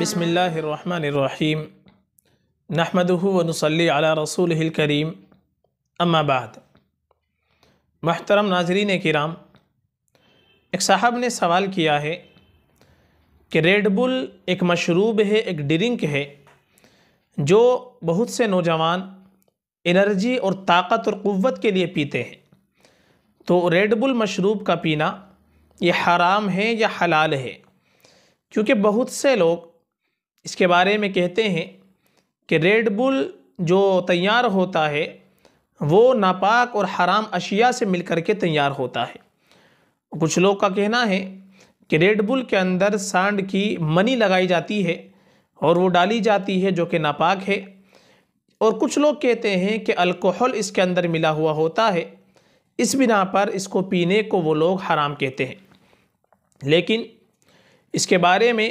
بسم اللہ الرحمن الرحیم و ون على رسوله الكریم اما بعد محترم ناظرین کرام ایک صاحب نے سوال کیا ہے کہ ریڈ بل ایک مشروب ہے ایک ڈرنک ہے جو بہت سے نوجوان انرجی اور طاقت اور قوت کے لیے پیتے ہیں تو ریڈ بل مشروب کا پینا یہ حرام ہے یا حلال ہے کیونکہ بہت سے لوگ اس کے بارے میں کہتے ہیں کہ ریڈ بل جو تیار ہوتا ہے وہ ناپاک اور حرام اشیاء سے مل کر کے تیار ہوتا ہے کچھ لوگ کا کہنا ہے کہ ریڈ بل کے اندر سانڈ کی منی لگائی جاتی ہے اور وہ ڈالی جاتی ہے جو کہ ناپاک ہے اور کچھ لوگ کہتے ہیں کہ الکحل اس کے اندر ملا ہوا ہوتا ہے اس بنا پر اس کو پینے کو وہ لوگ حرام کہتے ہیں لیکن اس کے بارے میں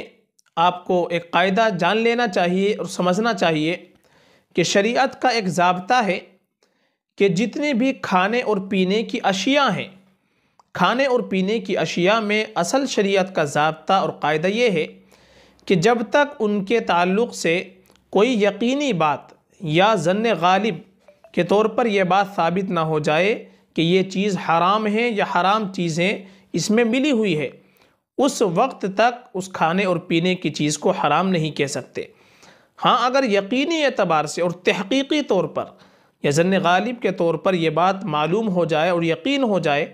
آپ کو ایک قاعدہ جان لینا چاہیے اور سمجھنا چاہیے کہ شریعت کا ایک ضابطہ ہے کہ جتنے بھی کھانے اور پینے کی اشیاء ہیں کھانے اور پینے کی اشیاء میں اصل شریعت کا ضابطہ اور قاعدہ یہ ہے کہ جب تک ان کے تعلق سے کوئی یقینی بات یا ضن غالب کے طور پر یہ بات ثابت نہ ہو جائے کہ یہ چیز حرام ہے یا حرام چیزیں اس میں ملی ہوئی ہے اس وقت تک اس کھانے اور پینے کی چیز کو حرام نہیں کہہ سکتے ہاں اگر یقینی اعتبار سے اور تحقیقی طور پر یا ضن غالب کے طور پر یہ بات معلوم ہو جائے اور یقین ہو جائے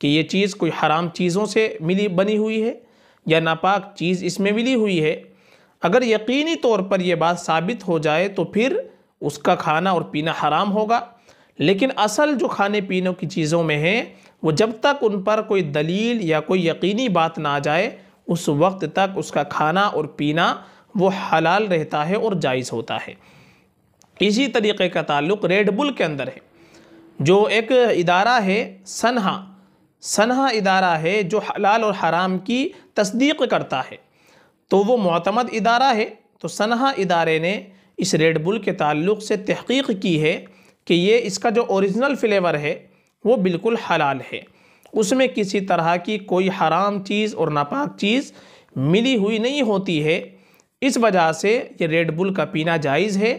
کہ یہ چیز کوئی حرام چیزوں سے ملی بنی ہوئی ہے یا ناپاک چیز اس میں ملی ہوئی ہے اگر یقینی طور پر یہ بات ثابت ہو جائے تو پھر اس کا کھانا اور پینا حرام ہوگا لیکن اصل جو کھانے پینے کی چیزوں میں ہیں وہ جب تک ان پر کوئی دلیل یا کوئی یقینی بات نہ جائے اس وقت تک اس کا کھانا اور پینا وہ حلال رہتا ہے اور جائز ہوتا ہے اسی طریقے کا تعلق ریڈ بل کے اندر ہے جو ایک ادارہ ہے سنہا سنہا ادارہ ہے جو حلال اور حرام کی تصدیق کرتا ہے تو وہ معتمد ادارہ ہے تو سنہا ادارے نے اس ریڈ بل کے تعلق سے تحقیق کی ہے کہ یہ اس کا جو اوریجنل فلیور ہے وہ بالکل حلال ہے اس میں کسی طرح کی کوئی حرام چیز اور ناپاک چیز ملی ہوئی نہیں ہوتی ہے اس وجہ سے یہ ریڈ بل کا پینا جائز ہے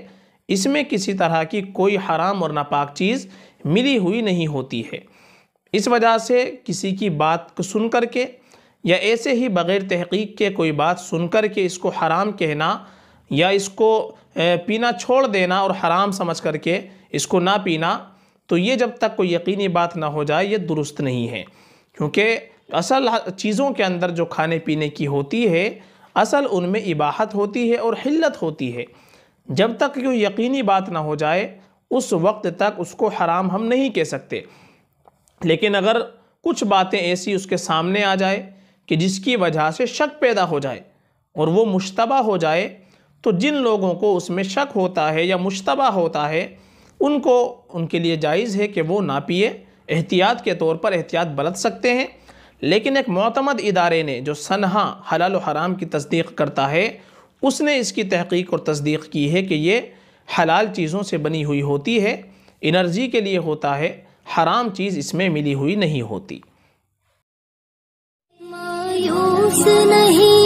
اس میں کسی طرح کی کوئی حرام اور ناپاک چیز ملی ہوئی نہیں ہوتی ہے اس وجہ سے کسی کی بات کو سن کر کے یا ایسے ہی بغیر تحقیق کے کوئی بات سن کر کے اس کو حرام کہنا یا اس کو پینا چھوڑ دینا اور حرام سمجھ کر کے اس کو نہ پینا تو یہ جب تک کوئی یقینی بات نہ ہو جائے یہ درست نہیں ہے کیونکہ اصل چیزوں کے اندر جو کھانے پینے کی ہوتی ہے اصل ان میں عباحت ہوتی ہے اور حلت ہوتی ہے جب تک کوئی یقینی بات نہ ہو جائے اس وقت تک اس کو حرام ہم نہیں کہہ سکتے لیکن اگر کچھ باتیں ایسی اس کے سامنے آ جائے کہ جس کی وجہ سے شک پیدا ہو جائے اور وہ مشتبہ ہو جائے تو جن لوگوں کو اس میں شک ہوتا ہے یا مشتبہ ہوتا ہے ان کو ان کے لیے جائز ہے کہ وہ نہ پیئے احتیاط کے طور پر احتیاط برت سکتے ہیں لیکن ایک معتمد ادارے نے جو سنہا حلال و حرام کی تصدیق کرتا ہے اس نے اس کی تحقیق اور تصدیق کی ہے کہ یہ حلال چیزوں سے بنی ہوئی ہوتی ہے انرجی کے لیے ہوتا ہے حرام چیز اس میں ملی ہوئی نہیں ہوتی مایوس نہیں